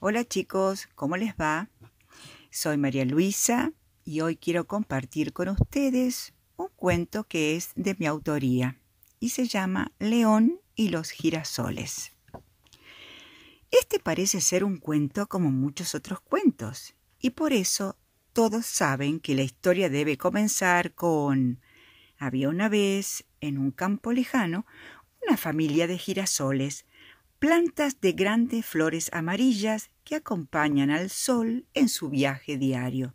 Hola chicos, ¿cómo les va? Soy María Luisa y hoy quiero compartir con ustedes un cuento que es de mi autoría y se llama León y los girasoles. Este parece ser un cuento como muchos otros cuentos y por eso todos saben que la historia debe comenzar con había una vez en un campo lejano una familia de girasoles plantas de grandes flores amarillas que acompañan al sol en su viaje diario.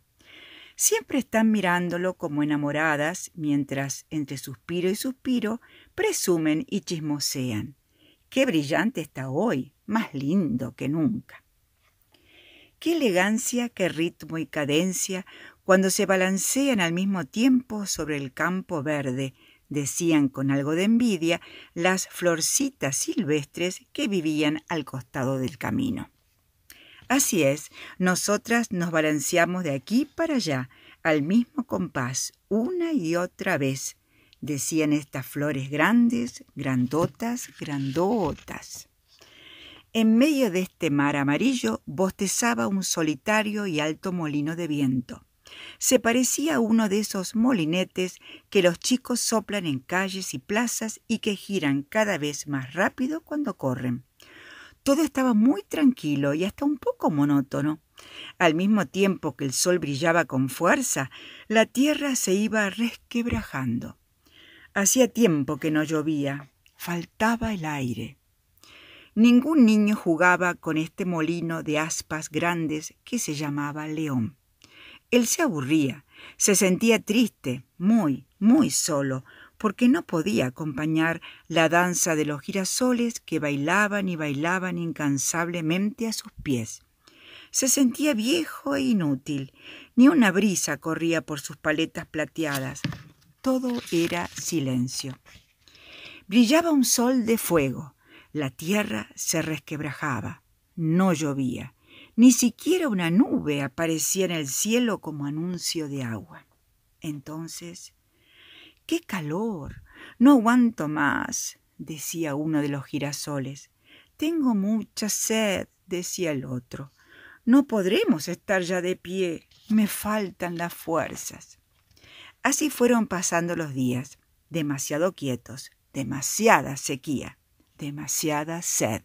Siempre están mirándolo como enamoradas mientras entre suspiro y suspiro presumen y chismosean. Qué brillante está hoy, más lindo que nunca. Qué elegancia, qué ritmo y cadencia cuando se balancean al mismo tiempo sobre el campo verde, decían con algo de envidia las florcitas silvestres que vivían al costado del camino. Así es, nosotras nos balanceamos de aquí para allá, al mismo compás, una y otra vez, decían estas flores grandes, grandotas, grandotas. En medio de este mar amarillo bostezaba un solitario y alto molino de viento. Se parecía a uno de esos molinetes que los chicos soplan en calles y plazas y que giran cada vez más rápido cuando corren. Todo estaba muy tranquilo y hasta un poco monótono. Al mismo tiempo que el sol brillaba con fuerza, la tierra se iba resquebrajando. Hacía tiempo que no llovía, faltaba el aire. Ningún niño jugaba con este molino de aspas grandes que se llamaba León. Él se aburría, se sentía triste, muy, muy solo, porque no podía acompañar la danza de los girasoles que bailaban y bailaban incansablemente a sus pies. Se sentía viejo e inútil, ni una brisa corría por sus paletas plateadas, todo era silencio. Brillaba un sol de fuego, la tierra se resquebrajaba, no llovía, ni siquiera una nube aparecía en el cielo como anuncio de agua. Entonces, ¡qué calor! No aguanto más, decía uno de los girasoles. Tengo mucha sed, decía el otro. No podremos estar ya de pie. Me faltan las fuerzas. Así fueron pasando los días, demasiado quietos, demasiada sequía, demasiada sed.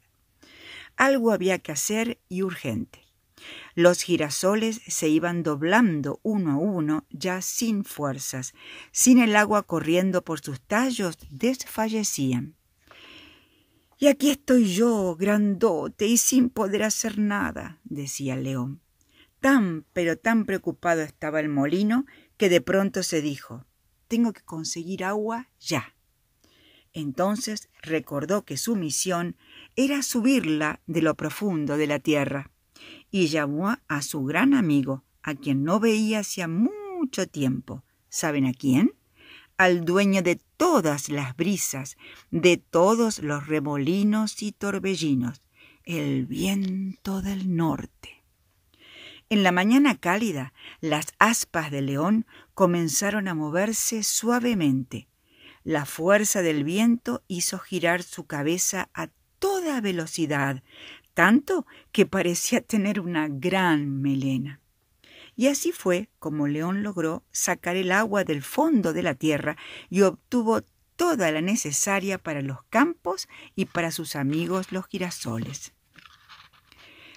Algo había que hacer y urgente. Los girasoles se iban doblando uno a uno, ya sin fuerzas. Sin el agua corriendo por sus tallos, desfallecían. Y aquí estoy yo, grandote, y sin poder hacer nada, decía León. Tan, pero tan preocupado estaba el molino, que de pronto se dijo Tengo que conseguir agua ya. Entonces recordó que su misión era subirla de lo profundo de la tierra y llamó a su gran amigo, a quien no veía hacía mucho tiempo. ¿Saben a quién? Al dueño de todas las brisas, de todos los remolinos y torbellinos, el viento del norte. En la mañana cálida, las aspas de león comenzaron a moverse suavemente la fuerza del viento hizo girar su cabeza a toda velocidad, tanto que parecía tener una gran melena. Y así fue como León logró sacar el agua del fondo de la tierra y obtuvo toda la necesaria para los campos y para sus amigos los girasoles.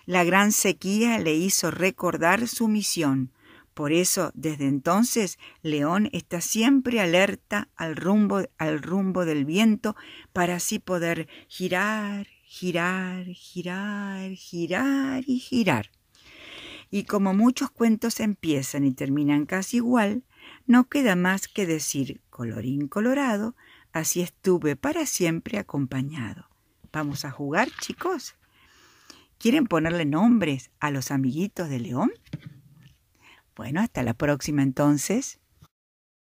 La gran sequía le hizo recordar su misión, por eso, desde entonces, León está siempre alerta al rumbo, al rumbo del viento para así poder girar, girar, girar, girar y girar. Y como muchos cuentos empiezan y terminan casi igual, no queda más que decir colorín colorado, así estuve para siempre acompañado. ¿Vamos a jugar, chicos? ¿Quieren ponerle nombres a los amiguitos de León? Bueno, hasta la próxima entonces.